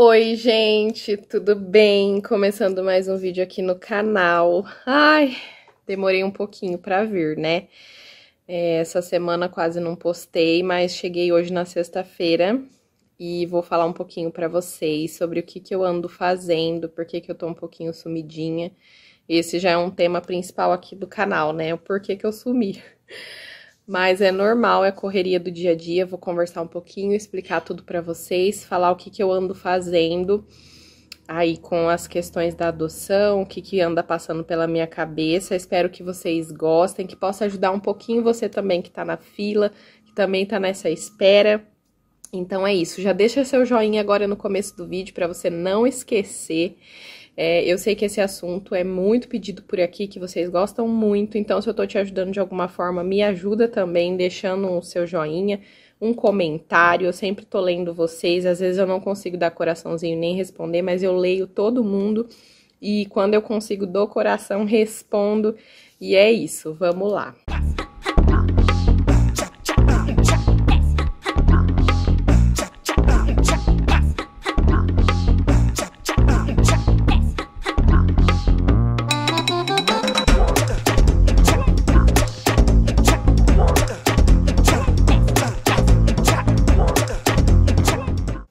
Oi, gente, tudo bem? Começando mais um vídeo aqui no canal. Ai, demorei um pouquinho pra vir, né? É, essa semana quase não postei, mas cheguei hoje na sexta-feira e vou falar um pouquinho pra vocês sobre o que, que eu ando fazendo, por que, que eu tô um pouquinho sumidinha. Esse já é um tema principal aqui do canal, né? O porquê que eu sumi. Mas é normal, é correria do dia a dia. Vou conversar um pouquinho, explicar tudo para vocês, falar o que, que eu ando fazendo aí com as questões da adoção, o que, que anda passando pela minha cabeça. Espero que vocês gostem, que possa ajudar um pouquinho você também que tá na fila, que também tá nessa espera. Então é isso, já deixa seu joinha agora no começo do vídeo para você não esquecer. É, eu sei que esse assunto é muito pedido por aqui, que vocês gostam muito, então se eu tô te ajudando de alguma forma, me ajuda também, deixando o seu joinha, um comentário. Eu sempre tô lendo vocês, às vezes eu não consigo dar coraçãozinho nem responder, mas eu leio todo mundo e quando eu consigo do coração, respondo. E é isso, vamos lá.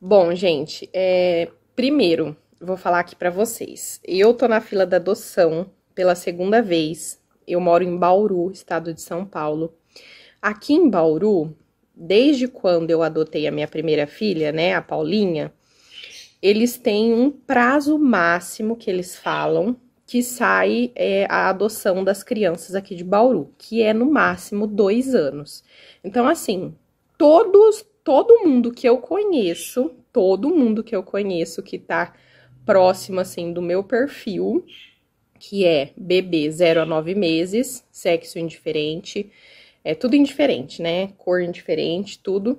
Bom, gente, é, primeiro vou falar aqui para vocês. Eu tô na fila da adoção pela segunda vez. Eu moro em Bauru, estado de São Paulo. Aqui em Bauru, desde quando eu adotei a minha primeira filha, né, a Paulinha, eles têm um prazo máximo que eles falam que sai é, a adoção das crianças aqui de Bauru, que é no máximo dois anos. Então, assim, todos, todo mundo que eu conheço, todo mundo que eu conheço que tá próximo, assim, do meu perfil, que é bebê 0 a 9 meses, sexo indiferente, é tudo indiferente, né? Cor indiferente, tudo.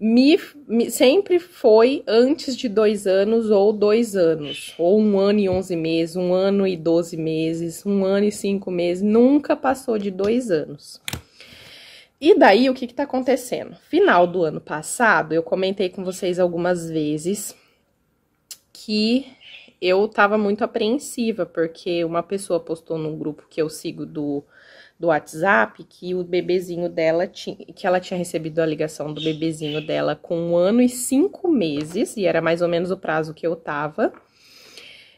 Me, me, sempre foi antes de dois anos ou dois anos, ou um ano e onze meses, um ano e doze meses, um ano e cinco meses, nunca passou de dois anos. E daí, o que está acontecendo? Final do ano passado, eu comentei com vocês algumas vezes que eu estava muito apreensiva, porque uma pessoa postou num grupo que eu sigo do, do WhatsApp que o bebezinho dela tinha, que ela tinha recebido a ligação do bebezinho dela com um ano e cinco meses, e era mais ou menos o prazo que eu tava.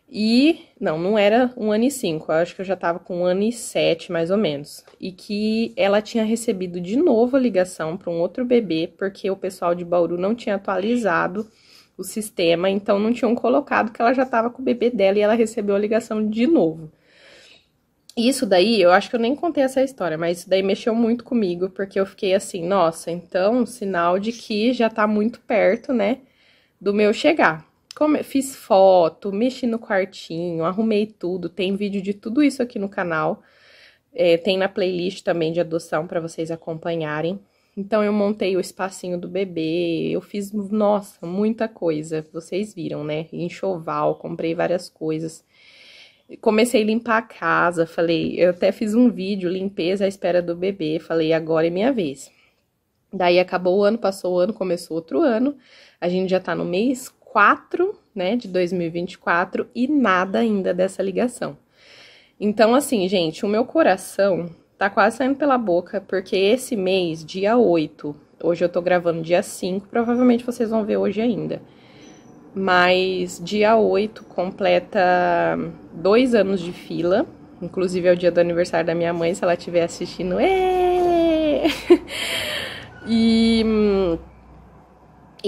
E não, não era um ano e cinco, acho que eu já estava com um ano e sete, mais ou menos. E que ela tinha recebido de novo a ligação para um outro bebê, porque o pessoal de Bauru não tinha atualizado o sistema, então não tinham colocado que ela já estava com o bebê dela e ela recebeu a ligação de novo. Isso daí, eu acho que eu nem contei essa história, mas isso daí mexeu muito comigo, porque eu fiquei assim, nossa, então, sinal de que já tá muito perto, né, do meu chegar. Como, fiz foto, mexi no quartinho, arrumei tudo. Tem vídeo de tudo isso aqui no canal. É, tem na playlist também de adoção para vocês acompanharem. Então, eu montei o espacinho do bebê, eu fiz, nossa, muita coisa. Vocês viram, né? Enxoval, comprei várias coisas. Comecei a limpar a casa, falei, eu até fiz um vídeo, limpeza à espera do bebê, falei, agora é minha vez. Daí acabou o ano, passou o ano, começou outro ano. A gente já tá no mês 4, né, de 2024 e nada ainda dessa ligação. Então, assim, gente, o meu coração tá quase saindo pela boca, porque esse mês, dia 8, hoje eu tô gravando dia 5, provavelmente vocês vão ver hoje ainda. Mas dia 8 completa dois anos de fila, inclusive é o dia do aniversário da minha mãe, se ela estiver assistindo. Êêê! e hum,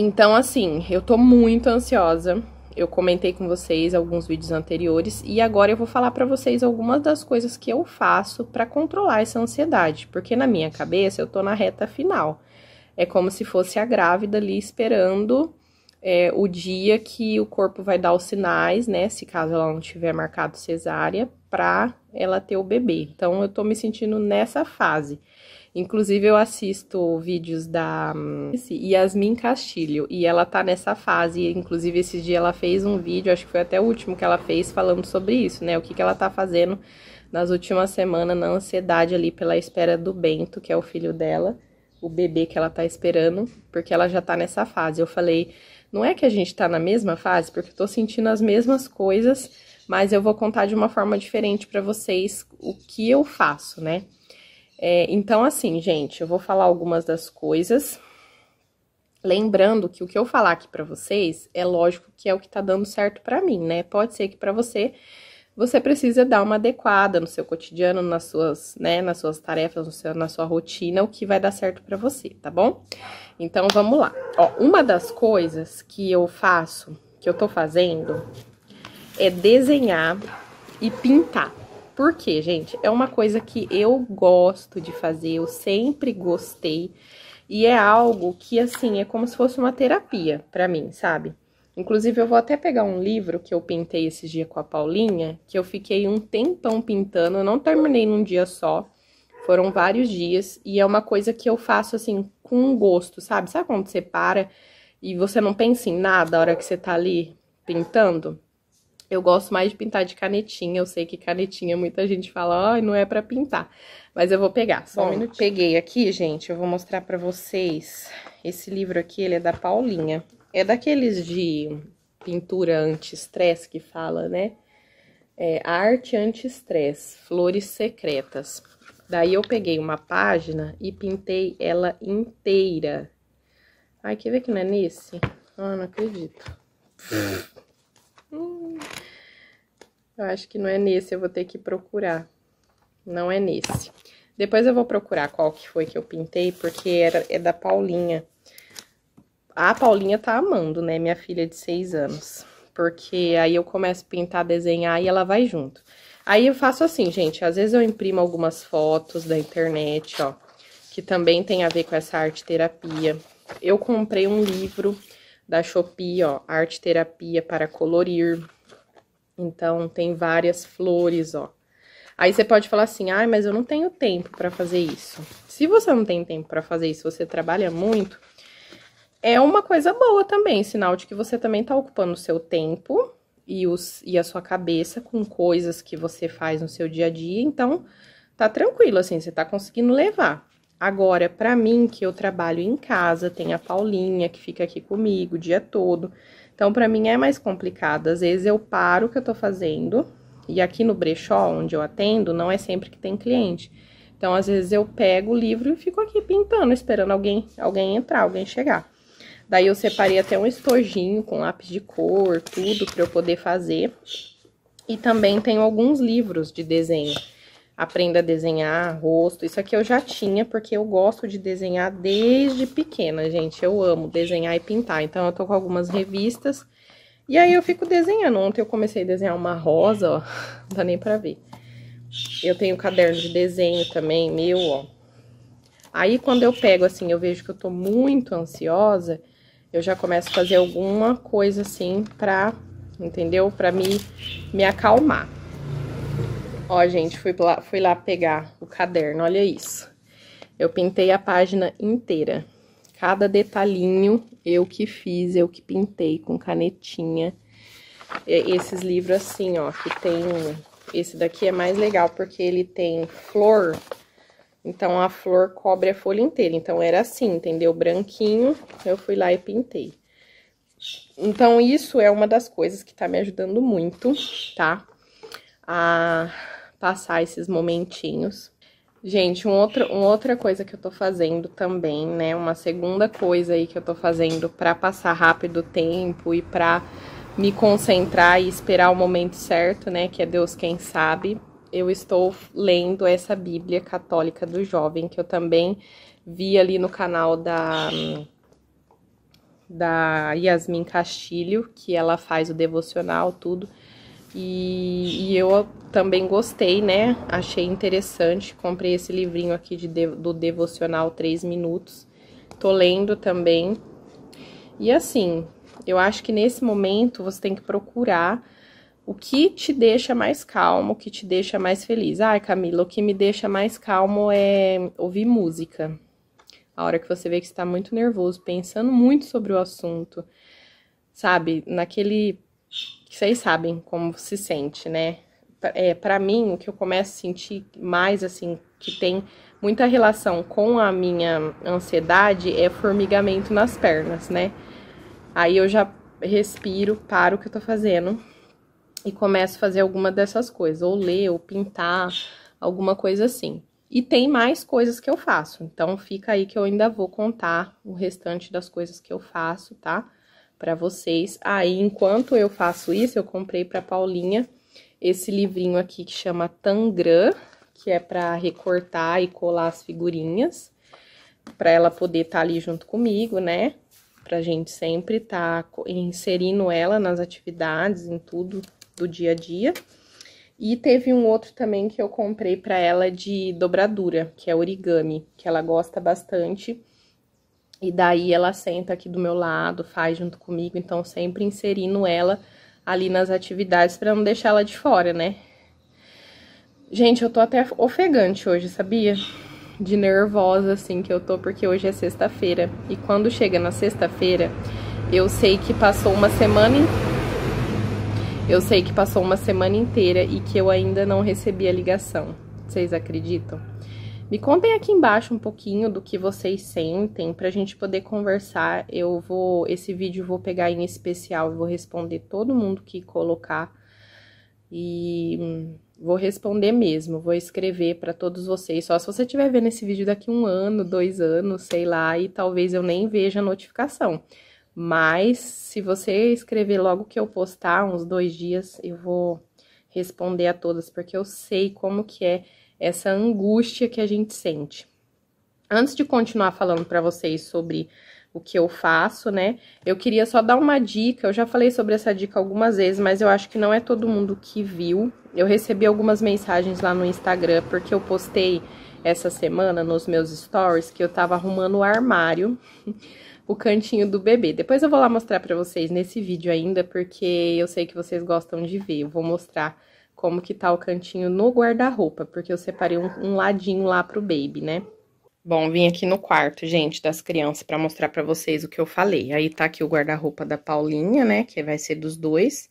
então, assim, eu tô muito ansiosa. Eu comentei com vocês alguns vídeos anteriores e agora eu vou falar para vocês algumas das coisas que eu faço para controlar essa ansiedade, porque na minha cabeça eu tô na reta final. É como se fosse a grávida ali esperando é, o dia que o corpo vai dar os sinais, né? Se caso ela não tiver marcado cesárea, para ela ter o bebê. Então, eu tô me sentindo nessa fase. Inclusive, eu assisto vídeos da hum, Yasmin Castilho e ela tá nessa fase. Inclusive, esse dia ela fez um vídeo, acho que foi até o último que ela fez, falando sobre isso, né? O que, que ela tá fazendo nas últimas semanas na ansiedade ali pela espera do Bento, que é o filho dela, o bebê que ela tá esperando, porque ela já tá nessa fase. Eu falei, não é que a gente tá na mesma fase, porque eu tô sentindo as mesmas coisas, mas eu vou contar de uma forma diferente para vocês o que eu faço, né? É, então, assim, gente, eu vou falar algumas das coisas. Lembrando que o que eu falar aqui para vocês é lógico que é o que tá dando certo para mim, né? Pode ser que para você você precisa dar uma adequada no seu cotidiano, nas suas, né, nas suas tarefas, seu, na sua rotina, o que vai dar certo para você, tá bom? Então vamos lá. Ó, uma das coisas que eu faço, que eu tô fazendo, é desenhar e pintar. Porque, gente? É uma coisa que eu gosto de fazer, eu sempre gostei. E é algo que, assim, é como se fosse uma terapia para mim, sabe? Inclusive, eu vou até pegar um livro que eu pintei esse dia com a Paulinha, que eu fiquei um tempão pintando, eu não terminei num dia só, foram vários dias, e é uma coisa que eu faço, assim, com gosto, sabe? Sabe quando você para e você não pensa em nada a hora que você tá ali pintando? Eu gosto mais de pintar de canetinha. Eu sei que canetinha muita gente fala, ó, oh, não é para pintar. Mas eu vou pegar, só Bom, um minutinho. Peguei aqui, gente, eu vou mostrar para vocês. Esse livro aqui, ele é da Paulinha. É daqueles de pintura anti-estresse que fala, né? É, arte anti-estresse, flores secretas. Daí eu peguei uma página e pintei ela inteira. Ai, quer ver que não é nesse? Ah, não acredito. Hum, eu acho que não é nesse, eu vou ter que procurar. Não é nesse. Depois eu vou procurar qual que foi que eu pintei, porque era, é da Paulinha. A Paulinha tá amando, né, minha filha de seis anos. Porque aí eu começo a pintar, desenhar e ela vai junto. Aí eu faço assim, gente, às vezes eu imprimo algumas fotos da internet, ó, que também tem a ver com essa arte terapia. Eu comprei um livro da Shopee, ó, arte terapia para colorir. Então tem várias flores, ó. Aí você pode falar assim: "Ai, ah, mas eu não tenho tempo para fazer isso". Se você não tem tempo para fazer isso, você trabalha muito, é uma coisa boa também, sinal de que você também tá ocupando o seu tempo e, os, e a sua cabeça com coisas que você faz no seu dia a dia, então tá tranquilo assim, você tá conseguindo levar. Agora, para mim, que eu trabalho em casa, tem a Paulinha que fica aqui comigo o dia todo. Então, para mim é mais complicado. Às vezes eu paro o que eu tô fazendo, e aqui no brechó, onde eu atendo, não é sempre que tem cliente. Então, às vezes eu pego o livro e fico aqui pintando, esperando alguém, alguém entrar, alguém chegar. Daí eu separei até um estojinho com lápis de cor, tudo para eu poder fazer. E também tenho alguns livros de desenho aprenda a desenhar rosto. Isso aqui eu já tinha, porque eu gosto de desenhar desde pequena, gente. Eu amo desenhar e pintar. Então, eu tô com algumas revistas. E aí, eu fico desenhando. Ontem eu comecei a desenhar uma rosa, ó. Não dá nem pra ver. Eu tenho um caderno de desenho também, meu, ó. Aí, quando eu pego, assim, eu vejo que eu tô muito ansiosa, eu já começo a fazer alguma coisa, assim, pra, entendeu? Pra me, me acalmar. Ó, gente, fui lá, fui lá pegar o caderno, olha isso. Eu pintei a página inteira. Cada detalhinho eu que fiz, eu que pintei com canetinha. E esses livros assim, ó, que tem... Esse daqui é mais legal porque ele tem flor, então a flor cobre a folha inteira. Então era assim, entendeu? Branquinho, eu fui lá e pintei. Então isso é uma das coisas que tá me ajudando muito, tá? A passar esses momentinhos. Gente, um outro, uma outra coisa que eu tô fazendo também, né? Uma segunda coisa aí que eu tô fazendo para passar rápido o tempo e para me concentrar e esperar o momento certo, né? Que é Deus quem sabe. Eu estou lendo essa Bíblia Católica do Jovem, que eu também vi ali no canal da, da Yasmin Castilho, que ela faz o devocional, tudo. E, e, eu também gostei, né? Achei interessante. Comprei esse livrinho aqui de, do Devocional 3 Minutos. Tô lendo também. E assim, eu acho que nesse momento você tem que procurar o que te deixa mais calmo, o que te deixa mais feliz. Ah, Camila, o que me deixa mais calmo é ouvir música. A hora que você vê que está muito nervoso, pensando muito sobre o assunto, sabe? Naquele vocês sabem como se sente, né? É, para mim, o que eu começo a sentir mais, assim, que tem muita relação com a minha ansiedade é formigamento nas pernas, né? Aí eu já respiro, paro o que eu tô fazendo e começo a fazer alguma dessas coisas, ou ler, ou pintar, alguma coisa assim. E tem mais coisas que eu faço, então fica aí que eu ainda vou contar o restante das coisas que eu faço, tá? para vocês. Aí, ah, enquanto eu faço isso, eu comprei para Paulinha esse livrinho aqui que chama Tangram, que é para recortar e colar as figurinhas, para ela poder estar tá ali junto comigo, né? Pra gente sempre estar tá inserindo ela nas atividades, em tudo do dia a dia. E teve um outro também que eu comprei para ela de dobradura, que é origami, que ela gosta bastante. E daí ela senta aqui do meu lado, faz junto comigo, então sempre inserindo ela ali nas atividades para não deixar ela de fora, né? Gente, eu tô até ofegante hoje, sabia? De nervosa assim que eu tô, porque hoje é sexta-feira. E quando chega na sexta-feira, eu sei que passou uma semana Eu sei que passou uma semana inteira e que eu ainda não recebi a ligação. Vocês acreditam? Me contem aqui embaixo um pouquinho do que vocês sentem para a gente poder conversar. Eu vou esse vídeo vou pegar em especial e vou responder todo mundo que colocar e hum, vou responder mesmo, vou escrever para todos vocês. Só se você estiver vendo esse vídeo daqui um ano, dois anos, sei lá, e talvez eu nem veja a notificação. Mas se você escrever logo que eu postar, uns dois dias, eu vou responder a todas, porque eu sei como que é essa angústia que a gente sente. Antes de continuar falando para vocês sobre o que eu faço, né? Eu queria só dar uma dica. Eu já falei sobre essa dica algumas vezes, mas eu acho que não é todo mundo que viu. Eu recebi algumas mensagens lá no Instagram porque eu postei essa semana nos meus stories que eu tava arrumando o armário, o cantinho do bebê. Depois eu vou lá mostrar para vocês nesse vídeo ainda, porque eu sei que vocês gostam de ver. Eu vou mostrar como que tá o cantinho no guarda-roupa, porque eu separei um, um, ladinho lá pro baby, né? Bom, vim aqui no quarto, gente, das crianças para mostrar para vocês o que eu falei. Aí tá aqui o guarda-roupa da Paulinha, né, que vai ser dos dois.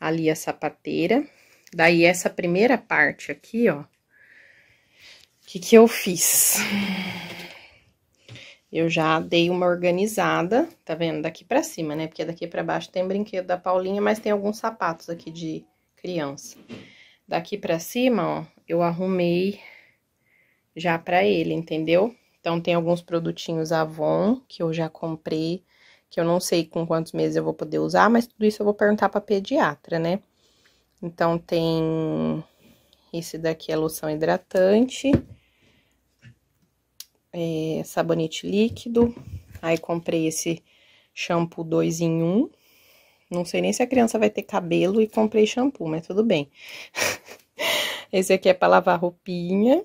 Ali a sapateira. Daí essa primeira parte aqui, ó. O que que eu fiz? Eu já dei uma organizada, tá vendo? Daqui para cima, né? Porque daqui para baixo tem brinquedo da Paulinha, mas tem alguns sapatos aqui de criança. Daqui pra cima, ó, eu arrumei já pra ele, entendeu? Então, tem alguns produtinhos Avon que eu já comprei, que eu não sei com quantos meses eu vou poder usar, mas tudo isso eu vou perguntar pra pediatra, né? Então, tem... Esse daqui é loção hidratante. É, sabonete líquido. Aí, comprei esse shampoo 2 em 1. Um não sei nem se a criança vai ter cabelo e comprei shampoo, mas tudo bem. Esse aqui é para lavar roupinha,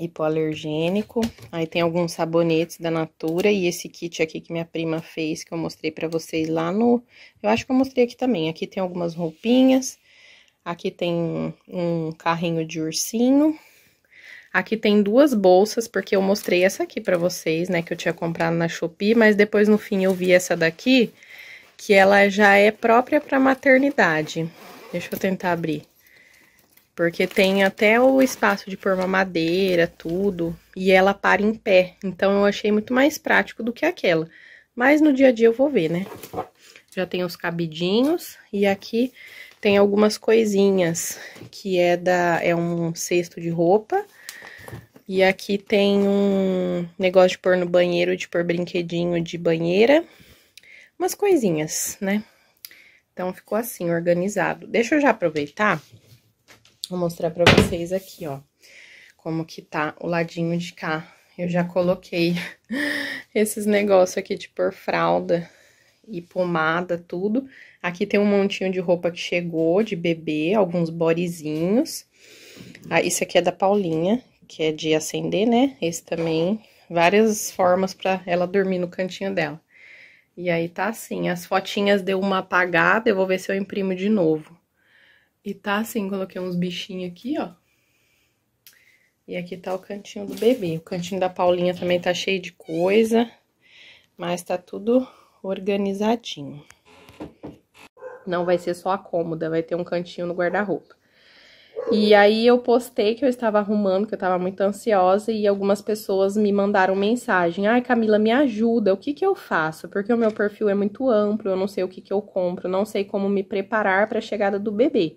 hipoalergênico. Aí tem alguns sabonetes da Natura e esse kit aqui que minha prima fez, que eu mostrei para vocês lá no... Eu acho que eu mostrei aqui também. Aqui tem algumas roupinhas, aqui tem um carrinho de ursinho. Aqui tem duas bolsas, porque eu mostrei essa aqui para vocês, né, que eu tinha comprado na Shopee, mas depois no fim eu vi essa daqui que ela já é própria para maternidade. Deixa eu tentar abrir. Porque tem até o espaço de pôr uma madeira, tudo, e ela para em pé. Então eu achei muito mais prático do que aquela. Mas no dia a dia eu vou ver, né? Já tem os cabidinhos e aqui tem algumas coisinhas, que é da é um cesto de roupa. E aqui tem um negócio de pôr no banheiro, de pôr brinquedinho de banheira umas coisinhas, né? Então, ficou assim, organizado. Deixa eu já aproveitar, vou mostrar pra vocês aqui, ó, como que tá o ladinho de cá. Eu já coloquei esses negócios aqui de por fralda e pomada, tudo. Aqui tem um montinho de roupa que chegou, de bebê, alguns bodezinhos. Ah, isso aqui é da Paulinha, que é de acender, né? Esse também, várias formas pra ela dormir no cantinho dela. E aí tá assim, as fotinhas deu uma apagada, eu vou ver se eu imprimo de novo. E tá assim, coloquei uns bichinhos aqui, ó. E aqui tá o cantinho do bebê. O cantinho da Paulinha também tá cheio de coisa, mas tá tudo organizadinho. Não vai ser só a cômoda, vai ter um cantinho no guarda-roupa. E aí eu postei que eu estava arrumando, que eu estava muito ansiosa e algumas pessoas me mandaram mensagem: "Ai, Camila, me ajuda. O que que eu faço? Porque o meu perfil é muito amplo, eu não sei o que que eu compro, não sei como me preparar para a chegada do bebê".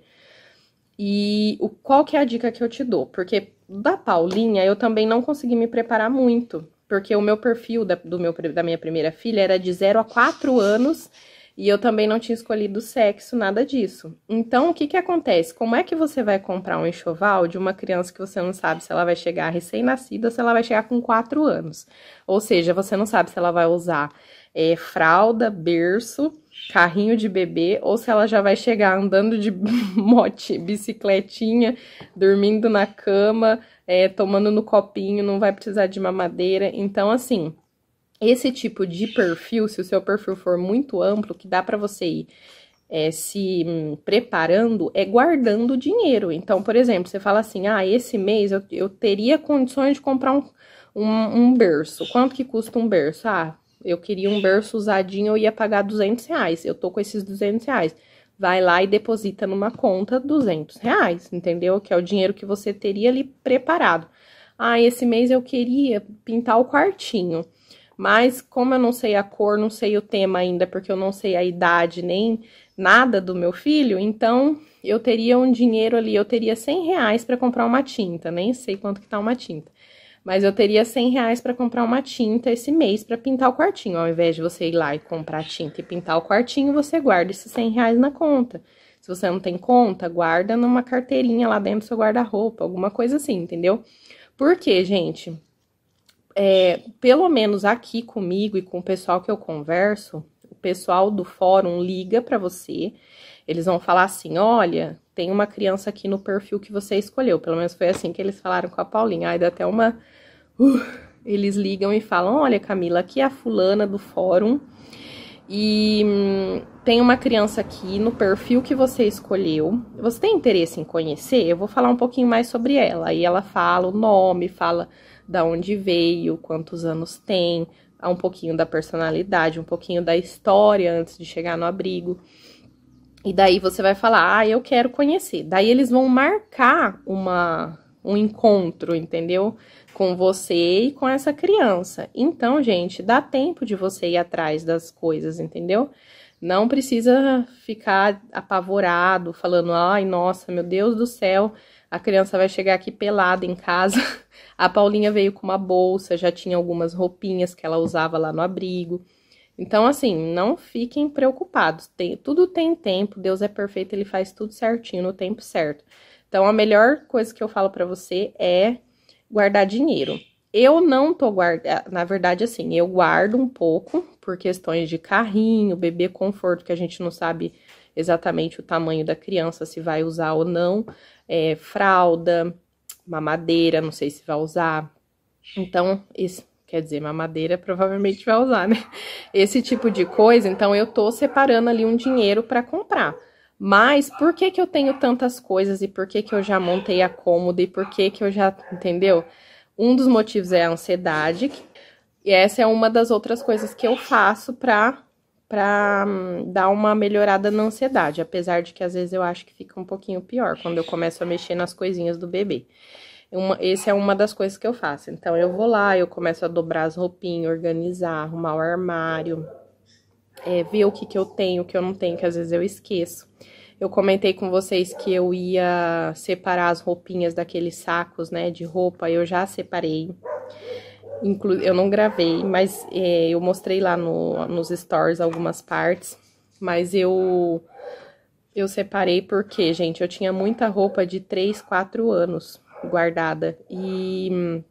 E o, qual que é a dica que eu te dou? Porque da Paulinha eu também não consegui me preparar muito, porque o meu perfil da, do meu, da minha primeira filha era de 0 a 4 anos e eu também não tinha escolhido sexo, nada disso. Então, o que que acontece? Como é que você vai comprar um enxoval de uma criança que você não sabe se ela vai chegar recém-nascida ou se ela vai chegar com 4 anos? Ou seja, você não sabe se ela vai usar é, fralda, berço, carrinho de bebê, ou se ela já vai chegar andando de mote, bicicletinha, dormindo na cama, é, tomando no copinho, não vai precisar de mamadeira. Então, assim, esse tipo de perfil, se o seu perfil for muito amplo, que dá para você ir é, se hum, preparando, é guardando dinheiro. Então, por exemplo, você fala assim: ah, esse mês eu, eu teria condições de comprar um, um, um, berço. Quanto que custa um berço? Ah, eu queria um berço usadinho, eu ia pagar 200 reais. Eu tô com esses 200 reais. Vai lá e deposita numa conta 200 reais, entendeu? Que é o dinheiro que você teria ali preparado. Ah, esse mês eu queria pintar o quartinho mas como eu não sei a cor, não sei o tema ainda, porque eu não sei a idade nem nada do meu filho, então eu teria um dinheiro ali, eu teria 100 reais para comprar uma tinta, nem sei quanto que tá uma tinta. Mas eu teria 100 reais para comprar uma tinta esse mês para pintar o quartinho. Ao invés de você ir lá e comprar tinta e pintar o quartinho, você guarda esses 100 reais na conta. Se você não tem conta, guarda numa carteirinha lá dentro do seu guarda-roupa, alguma coisa assim, entendeu? Porque, gente, é, pelo menos aqui comigo e com o pessoal que eu converso, o pessoal do fórum liga para você. Eles vão falar assim: olha, tem uma criança aqui no perfil que você escolheu. Pelo menos foi assim que eles falaram com a Paulinha. Aí dá até uma. Uh, eles ligam e falam: olha, Camila, aqui é a fulana do fórum. E hum, tem uma criança aqui no perfil que você escolheu. Você tem interesse em conhecer? Eu vou falar um pouquinho mais sobre ela. Aí ela fala o nome, fala da onde veio, quantos anos tem, um pouquinho da personalidade, um pouquinho da história antes de chegar no abrigo. E daí você vai falar, ah, eu quero conhecer. Daí eles vão marcar uma, um encontro, entendeu? Com você e com essa criança. Então, gente, dá tempo de você ir atrás das coisas, entendeu? Não precisa ficar apavorado, falando: ai, nossa, meu Deus do céu, a criança vai chegar aqui pelada em casa. A Paulinha veio com uma bolsa, já tinha algumas roupinhas que ela usava lá no abrigo. Então, assim, não fiquem preocupados. Tem, tudo tem tempo, Deus é perfeito, ele faz tudo certinho no tempo certo. Então, a melhor coisa que eu falo para você é guardar dinheiro. Eu não tô guardando, na verdade, assim, eu guardo um pouco por questões de carrinho, bebê conforto, que a gente não sabe exatamente o tamanho da criança, se vai usar ou não, é, fralda, mamadeira, não sei se vai usar. Então, quer dizer, mamadeira provavelmente vai usar, né? Esse tipo de coisa, então eu tô separando ali um dinheiro para comprar. Mas por que que eu tenho tantas coisas e por que que eu já montei a cômoda e por que que eu já, entendeu? Um dos motivos é a ansiedade, e essa é uma das outras coisas que eu faço para para hum, dar uma melhorada na ansiedade, apesar de que às vezes eu acho que fica um pouquinho pior quando eu começo a mexer nas coisinhas do bebê. Uma, esse é uma das coisas que eu faço. Então eu vou lá, eu começo a dobrar as roupinhas, organizar, arrumar o armário, é, ver o que, que eu tenho, o que eu não tenho, que às vezes eu esqueço. Eu comentei com vocês que eu ia separar as roupinhas daqueles sacos, né, de roupa. Eu já separei. Inclu eu não gravei, mas é, eu mostrei lá no, nos stories algumas partes. Mas eu eu separei porque, gente, eu tinha muita roupa de 3, 4 anos guardada. E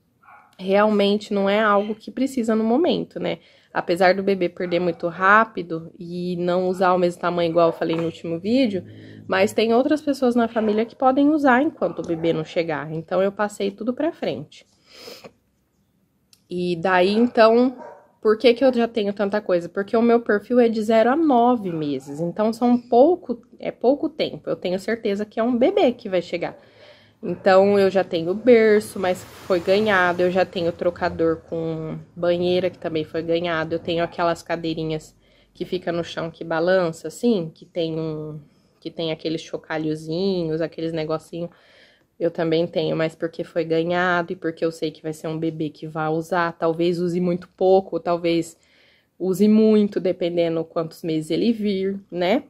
realmente não é algo que precisa no momento, né? apesar do bebê perder muito rápido e não usar o mesmo tamanho igual eu falei no último vídeo, mas tem outras pessoas na família que podem usar enquanto o bebê não chegar. Então eu passei tudo para frente. E daí então, por que que eu já tenho tanta coisa? Porque o meu perfil é de 0 a 9 meses. Então são pouco, é pouco tempo. Eu tenho certeza que é um bebê que vai chegar. Então eu já tenho berço, mas foi ganhado, eu já tenho trocador com banheira que também foi ganhado, eu tenho aquelas cadeirinhas que fica no chão que balança assim, que tem um que tem aqueles chocalhozinhos, aqueles negocinho. Eu também tenho, mas porque foi ganhado e porque eu sei que vai ser um bebê que vai usar, talvez use muito pouco, talvez use muito, dependendo quantos meses ele vir, né?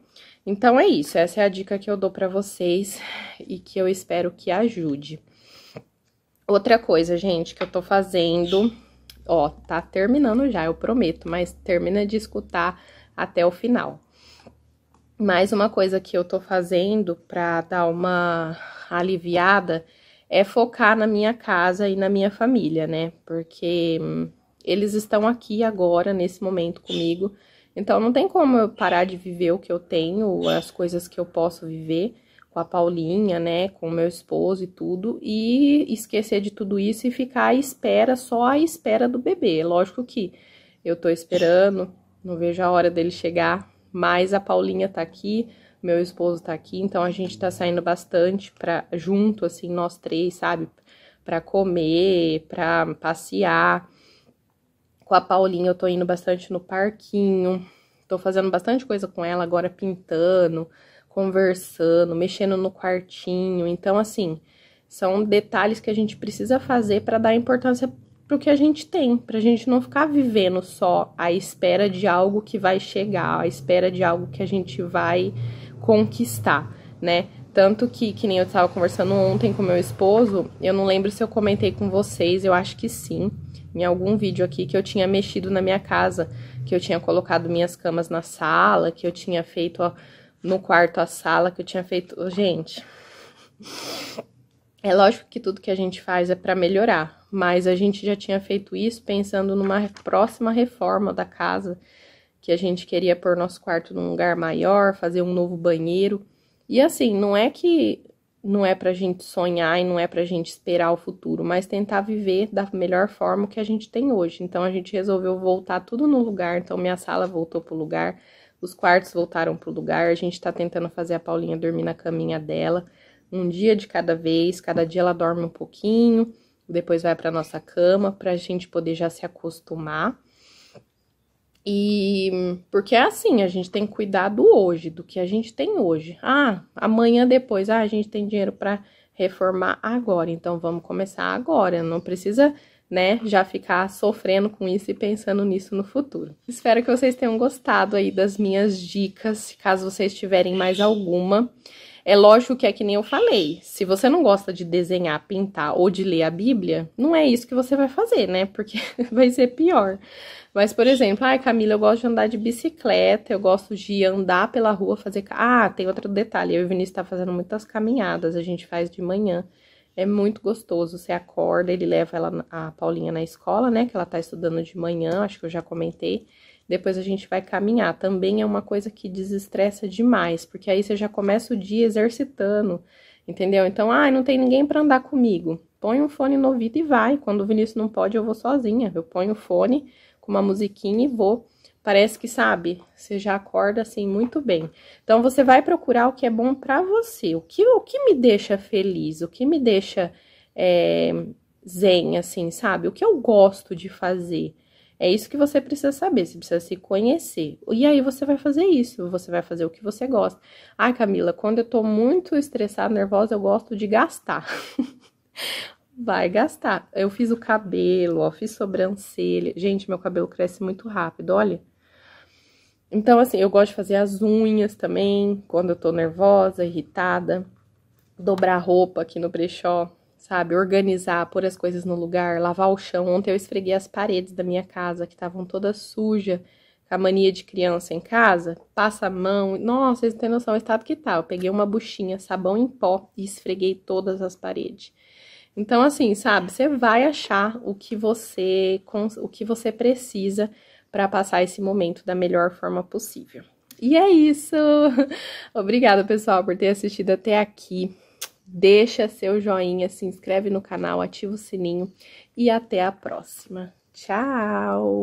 Então é isso, essa é a dica que eu dou para vocês e que eu espero que ajude. Outra coisa, gente, que eu tô fazendo, ó, tá terminando já, eu prometo, mas termina de escutar até o final. Mais uma coisa que eu tô fazendo para dar uma aliviada é focar na minha casa e na minha família, né? Porque hum, eles estão aqui agora, nesse momento comigo. Então não tem como eu parar de viver o que eu tenho, as coisas que eu posso viver com a Paulinha, né, com o meu esposo e tudo, e esquecer de tudo isso e ficar à espera, só à espera do bebê. Lógico que eu tô esperando, não vejo a hora dele chegar, mas a Paulinha tá aqui, meu esposo tá aqui, então a gente tá saindo bastante para junto assim, nós três, sabe? Para comer, para passear. Com a Paulinha eu tô indo bastante no parquinho, tô fazendo bastante coisa com ela agora, pintando, conversando, mexendo no quartinho. Então, assim, são detalhes que a gente precisa fazer para dar importância pro que a gente tem, pra gente não ficar vivendo só à espera de algo que vai chegar, à espera de algo que a gente vai conquistar, né? Tanto que, que nem eu estava conversando ontem com meu esposo, eu não lembro se eu comentei com vocês, eu acho que sim, em algum vídeo aqui, que eu tinha mexido na minha casa, que eu tinha colocado minhas camas na sala, que eu tinha feito no quarto a sala, que eu tinha feito. Gente. É lógico que tudo que a gente faz é para melhorar, mas a gente já tinha feito isso pensando numa próxima reforma da casa, que a gente queria pôr nosso quarto num lugar maior, fazer um novo banheiro. E assim, não é que não é pra gente sonhar e não é pra gente esperar o futuro, mas tentar viver da melhor forma que a gente tem hoje. Então a gente resolveu voltar tudo no lugar, então minha sala voltou pro lugar, os quartos voltaram pro lugar, a gente tá tentando fazer a Paulinha dormir na caminha dela, um dia de cada vez, cada dia ela dorme um pouquinho, depois vai para nossa cama pra gente poder já se acostumar. E porque é assim, a gente tem cuidado hoje, do que a gente tem hoje. Ah, amanhã depois, ah, a gente tem dinheiro para reformar agora, então vamos começar agora, não precisa, né, já ficar sofrendo com isso e pensando nisso no futuro. Espero que vocês tenham gostado aí das minhas dicas, caso vocês tiverem mais alguma. É lógico que é que nem eu falei. Se você não gosta de desenhar, pintar ou de ler a Bíblia, não é isso que você vai fazer, né? Porque vai ser pior. Mas, por exemplo, ai, ah, Camila, eu gosto de andar de bicicleta, eu gosto de andar pela rua, fazer. Ah, tem outro detalhe. Eu e o Vinícius tá fazendo muitas caminhadas, a gente faz de manhã. É muito gostoso. Você acorda, ele leva ela, a Paulinha na escola, né? Que ela tá estudando de manhã, acho que eu já comentei depois a gente vai caminhar. Também é uma coisa que desestressa demais, porque aí você já começa o dia exercitando, entendeu? Então, ai, ah, não tem ninguém para andar comigo. Põe um fone no ouvido e vai. Quando o Vinícius não pode, eu vou sozinha. Eu ponho o fone com uma musiquinha e vou. Parece que sabe, você já acorda assim muito bem. Então você vai procurar o que é bom para você, o que o que me deixa feliz, o que me deixa é, zen, assim, sabe? O que eu gosto de fazer. É isso que você precisa saber, você precisa se conhecer. E aí você vai fazer isso, você vai fazer o que você gosta. Ai, Camila, quando eu tô muito estressada, nervosa, eu gosto de gastar. vai gastar. Eu fiz o cabelo, ó, fiz sobrancelha. Gente, meu cabelo cresce muito rápido, olha. Então, assim, eu gosto de fazer as unhas também, quando eu tô nervosa, irritada. Dobrar roupa aqui no brechó, sabe? Organizar, pôr as coisas no lugar, lavar o chão. Ontem eu esfreguei as paredes da minha casa, que estavam todas sujas, com a mania de criança em casa. Passa a mão. Nossa, vocês não têm noção o estado tá que tá. Eu peguei uma buchinha, sabão em pó e esfreguei todas as paredes. Então, assim, sabe, você vai achar o que você, o que você precisa para passar esse momento da melhor forma possível. E é isso! Obrigada, pessoal, por ter assistido até aqui deixa seu joinha, se inscreve no canal, ativa o sininho e até a próxima. Tchau!